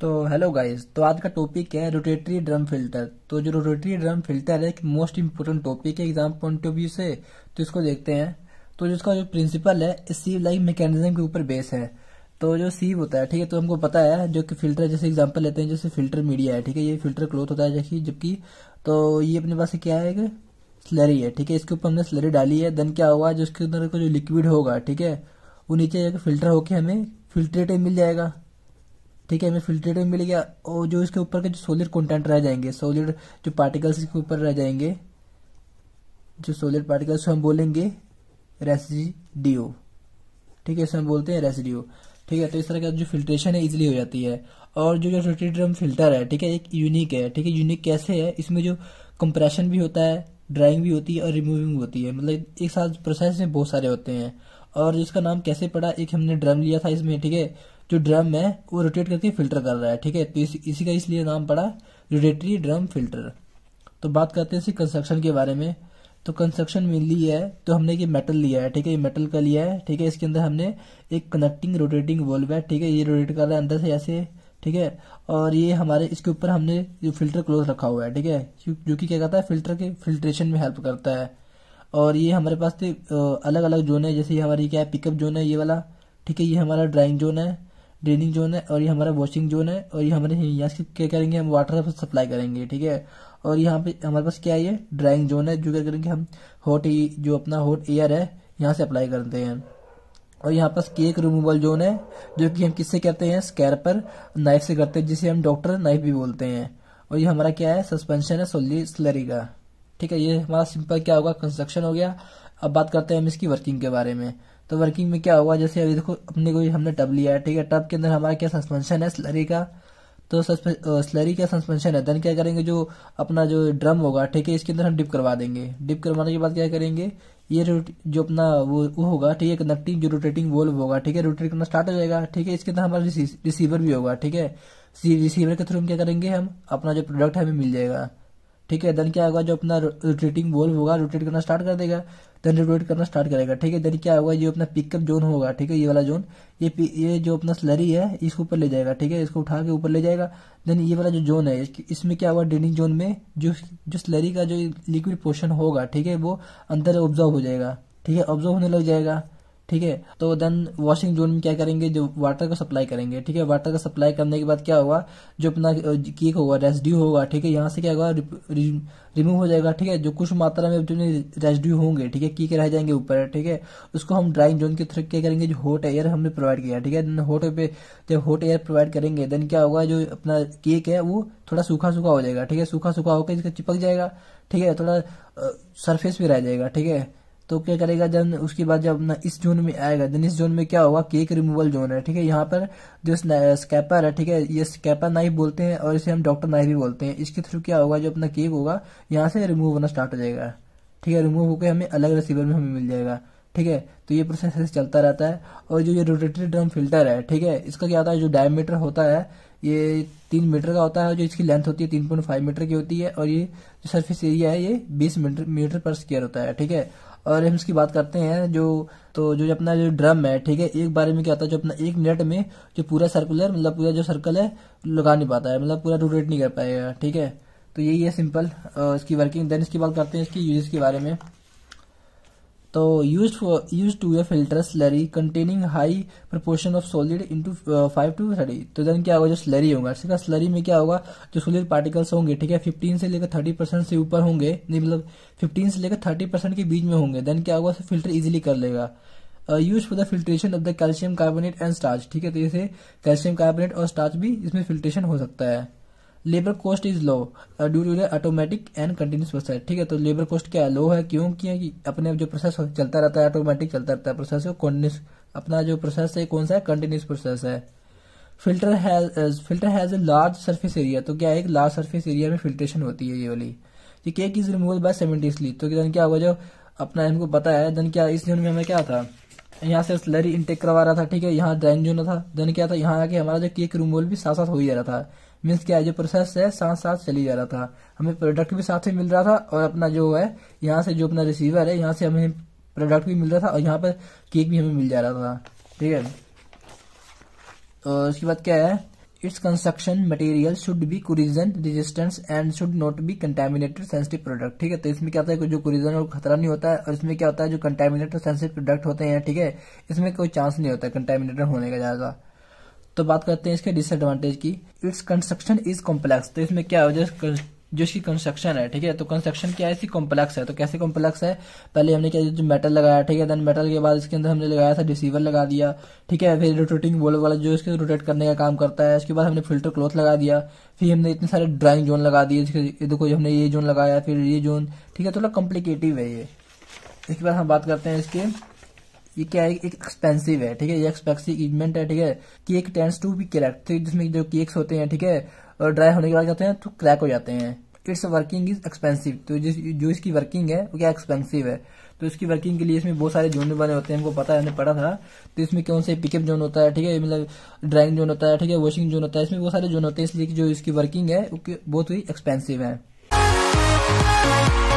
तो hello guys तो आज का टॉपिक है रोटेटरी ड्रम फिल्टर तो जो रोटेटरी ड्रम फिल्टर है एक मोस्ट इम्पोर्टेंट टॉपिक है एग्जाम पॉइंट ऑफ व्यू से तो इसको देखते हैं तो जिसका जो प्रिंसिपल है सीव लाइक मैकेनिज्म के ऊपर बेस है तो जो सीव होता है ठीक है तो हमको पता है जो कि फिल्टर जैसे एग्जाम्पल लेते हैं जैसे फिल्टर मीडिया है ठीक है ये फिल्टर क्लोथ होता है जबकि जबकि तो ये अपने पास क्या है कि स्लरी है ठीक है इसके ऊपर हमने स्लरी डाली है देन क्या हुआ जो उसके अंदर जो लिक्विड होगा ठीक है वो नीचे फिल्टर होके हमें फिल्ट्रेटे मिल जाएगा ठीक है हमें फिल्ट्रेटेड मिल गया और जो इसके ऊपर के जो सोलिड कंटेंट रह जाएंगे सोलिड जो पार्टिकल्स इसके ऊपर रह जाएंगे जो सोलिड पार्टिकल्स हम बोलेंगे रेसिडियो ठीक है इसे हम बोलते हैं रेसिडियो ठीक है तो इस तरह का जो फिल्ट्रेशन है इजिली हो जाती है और जो जो रोटेट ड्रम फिल्टर है ठीक है एक यूनिक है ठीक है यूनिक कैसे है इसमें जो कंप्रेशन भी होता है ड्राइंग भी होती है और रिमूविंग होती है मतलब एक साथ प्रोसेस में बहुत सारे होते हैं और इसका नाम कैसे पड़ा एक हमने ड्रम लिया था इसमें ठीक है जो ड्रम है वो रोटेट करके फिल्टर कर रहा है ठीक है तो इस, इसी का इसलिए नाम पड़ा रोटेटरी ड्रम फिल्टर तो बात करते हैं इसी कंस्ट्रक्शन के बारे में तो कंस्ट्रक्शन में ली है तो हमने ये मेटल लिया है ठीक है ये मेटल का लिया है ठीक है इसके अंदर हमने एक कनेक्टिंग रोटेटिंग वॉल्व है ठीक है ये रोटेट कर रहा है अंदर से ऐसे ठीक है और ये हमारे इसके ऊपर हमने जो फिल्टर क्लोज रखा हुआ है ठीक है जो कि क्या कहता है फिल्टर के फिल्ट्रेशन में हेल्प करता है और ये हमारे पास थे अलग अलग जोन है जैसे ये हमारी क्या है पिकअप जोन है ये वाला ठीक है ये हमारा ड्राइंग जोन है ड्रेनिंग जोन है और ये हमारा वॉशिंग जोन है और ये हमारे यहाँ से क्या करेंगे हम वाटर सप्लाई करेंगे ठीक है और यहाँ पे हमारे पास क्या है ड्राइंग जोन है जो क्या करेंगे हम हॉट जो अपना हॉट एयर है यहाँ से अप्लाई करते हैं और यहाँ पास केक रिमूवल जोन है जो कि हम किससे करते हैं स्कैर पर नाइफ से करते हैं जिसे हम डॉक्टर नाइफ भी बोलते हैं और ये हमारा क्या है सस्पेंशन है सोली स्लरी का ठीक है ये हमारा सिंपल क्या होगा कंस्ट्रक्शन हो गया अब बात करते हैं हम इसकी वर्किंग के बारे में तो वर्किंग में क्या होगा जैसे अभी देखो अपने कोई हमने टब लिया है ठीक है टब के अंदर हमारा क्या सस्पेंशन है स्लरी का तो स्लरी का सस्पेंशन है देन क्या करेंगे जो अपना जो ड्रम होगा ठीक है इसके अंदर हम डिप करवा देंगे डिप करवाने के बाद क्या करेंगे ये जो अपना वो वो होगा ठीक है कनेक्टिंग जो रोटेटिंग वोल्व होगा ठीक है रोटेट करना स्टार्ट हो जाएगा ठीक है इसके अंदर हमारा रिसीवर भी होगा ठीक है रिसीवर के थ्रू हम क्या करेंगे हम अपना जो प्रोडक्ट है हमें मिल जाएगा ठीक है देन क्या होगा जो अपना रोटेटिंग बॉल्ब होगा रोटेट करना स्टार्ट कर देगा देन रोटेट करना स्टार्ट करेगा ठीक है देन क्या होगा ये अपना पिकअप जोन होगा ठीक है ये वाला जोन ये ये जो अपना स्लरी है इसको ऊपर ले जाएगा ठीक है इसको उठा के ऊपर ले जाएगा देन ये वाला जो जोन है इसमें क्या होगा ड्रेनिंग जोन में जो जो स्लरी का जो लिक्विड पोर्शन होगा ठीक है वो अंदर ऑब्जर्व हो जाएगा ठीक है ऑब्जर्व होने लग जाएगा ठीक है तो देन वॉशिंग जोन में क्या करेंगे जो वाटर को सप्लाई करेंगे ठीक है वाटर का सप्लाई करने के बाद क्या होगा जो अपना केक होगा रेस्ड्यू होगा ठीक है यहाँ से क्या होगा रिमूव हो जाएगा ठीक है जो कुछ मात्रा में जो रेसिड्यू होंगे ठीक है केक रह जाएंगे ऊपर ठीक है उसको हम ड्राइंग जोन के थ्रू क्या करेंगे जो हॉट एयर हमने प्रोवाइड किया ठीक है देन हॉट पे जब हॉट एयर प्रोवाइड करेंगे देन क्या होगा जो अपना केक है वो थोड़ा सूखा सूखा हो जाएगा ठीक है सूखा सूखा होकर इसका चिपक जाएगा ठीक है थोड़ा सरफेस भी रह जाएगा ठीक है तो क्या करेगा जन उसके बाद जब अपना इस जोन में आएगा देन इस जोन में क्या होगा केक रिमूवल जोन है ठीक है यहाँ पर जो स्कैपर है ठीक है ये स्कैपर नाइफ बोलते हैं और इसे हम डॉक्टर नाइफ भी बोलते हैं इसके थ्रू क्या होगा जो अपना केक होगा यहाँ से रिमूव होना स्टार्ट हो जाएगा ठीक है रिमूव होकर हमें अलग रिसीवर में हमें मिल जाएगा ठीक है तो ये प्रोसेस ऐसे चलता रहता है और जो ये रोटेटरी ड्रम फिल्टर है ठीक है इसका क्या होता है जो डायमीटर होता है ये तीन मीटर का होता है जो इसकी लेंथ होती है तीन पॉइंट फाइव मीटर की होती है और ये जो सरफेस एरिया है ये बीस मीटर मीटर पर स्क्वायर होता है ठीक है और हम इसकी बात करते हैं जो तो जो अपना जो ड्रम है ठीक है एक बारे में क्या होता है जो अपना एक मिनट में जो पूरा सर्कुलर मतलब पूरा जो सर्कल है लगा नहीं पाता है मतलब पूरा रोटेट नहीं कर पाएगा ठीक है तो यही है सिंपल इसकी वर्किंग देन इसकी बात करते हैं इसकी यूजेस के बारे में तो use use to to filter slurry containing high proportion of of solid into five to thirty तो देन क्या होगा जो स्लरी होगा ठीक है स्लरी में क्या होगा जो सोलिड पार्टिकल्स होंगे ठीक है फिफ्टीन से लेकर थर्टी परसेंट से ऊपर होंगे नहीं मतलब फिफ्टीन से लेकर थर्टी परसेंट के बीच में होंगे देन क्या होगा फिल्टर इजिली कर लेगा use for the filtration of the calcium carbonate and starch ठीक है तो इसे कैल्शियम कार्बोनेट और स्टार्च भी इसमें फिल्ट्रेशन हो सकता है labour cost is low due to the automatic and continuous process ठीक है तो लेबर कॉस्ट क्या है लो है क्यों क्या कि अपने जो प्रोसेस चलता रहता है ऑटोमेटिक चलता रहता है प्रोसेस कंटिन्यूस अपना जो प्रोसेस है कौन सा है कंटिन्यूस प्रोसेस है फिल्टर है filter has a large surface area तो क्या एक लार्ज सरफेस एरिया में फिल्ट्रेशन होती है ये वाली कि केक इज रिमूवल बाय सेवेंटीसली तो देन क्या होगा जो अपना इनको पता है देन क्या इस जोन में हमें क्या था यहाँ से स्लरी इंटेक करवा रहा था ठीक है यहाँ ड्राइंग जोन था देन क्या था यहाँ आके हमारा जो केक रिमूवल भी साथ साथ हो ही जा रहा था मीन्स क्या है जो प्रोसेस है साथ साथ चली जा रहा था हमें प्रोडक्ट भी साथ ही मिल रहा था और अपना जो है यहाँ से जो अपना रिसीवर है यहाँ से हमें प्रोडक्ट भी मिल रहा था और यहाँ पर केक भी हमें मिल जा रहा था ठीक है और उसके बाद क्या है its construction material should be corrosion resistance and should not be contaminated sensitive product ठीक है तो इसमें क्या होता है जो कुरिजन और खतरा नहीं होता है और इसमें क्या होता है जो कंटेमिनेटेड सेंसिटिव प्रोडक्ट होते हैं ठीक है इसमें कोई चांस नहीं होता है होने का ज़्यादा तो बात करते हैं इसके डिसएडवांटेज की इट्स कंस्ट्रक्शन इज कॉम्प्लेक्स तो इसमें क्या हो जाए जो इसकी कंस्ट्रक्शन है ठीक है तो कंस्ट्रक्शन क्या है इसकी कॉम्प्लेक्स है तो कैसे कॉम्प्लेक्स है पहले हमने क्या जो मेटल लगाया ठीक है देन मेटल के बाद इसके अंदर हमने लगाया था रिसीवर लगा दिया ठीक है फिर रोटेटिंग बोल वाला जो इसके रोटेट करने का काम करता है इसके बाद हमने फिल्टर क्लॉथ लगा दिया फिर हमने इतने सारे ड्राइंग जोन लगा दिए इसके देखो हमने ये जोन लगाया फिर ये जोन ठीक है थोड़ा कॉम्प्लिकेटिव है ये इसके बाद हम बात करते हैं इसके ये क्या है एक एक्सपेंसिव है ठीक है ये एक्सपेंसिव इवेंट है ठीक है cake tends to be crack जिसमें जो केक्स होते हैं ठीक है और ड्राई होने के बाद जाते हैं तो क्रैक हो जाते हैं इट्स वर्किंग इज एक्सपेंसिव तो जिस जो इसकी वर्किंग है वो क्या एक्सपेंसिव है तो इसकी वर्किंग के लिए इसमें बहुत सारे जोन बने होते हैं हमको पता है हमने पढ़ा था तो इसमें कौन से पिकअप जोन होता है ठीक है मतलब ड्राइंग जोन होता है ठीक है वॉशिंग जोन होता है इसमें बहुत सारे जोन होते हैं इसलिए जो इसकी वर्किंग है वो बहुत ही एक्सपेंसिव है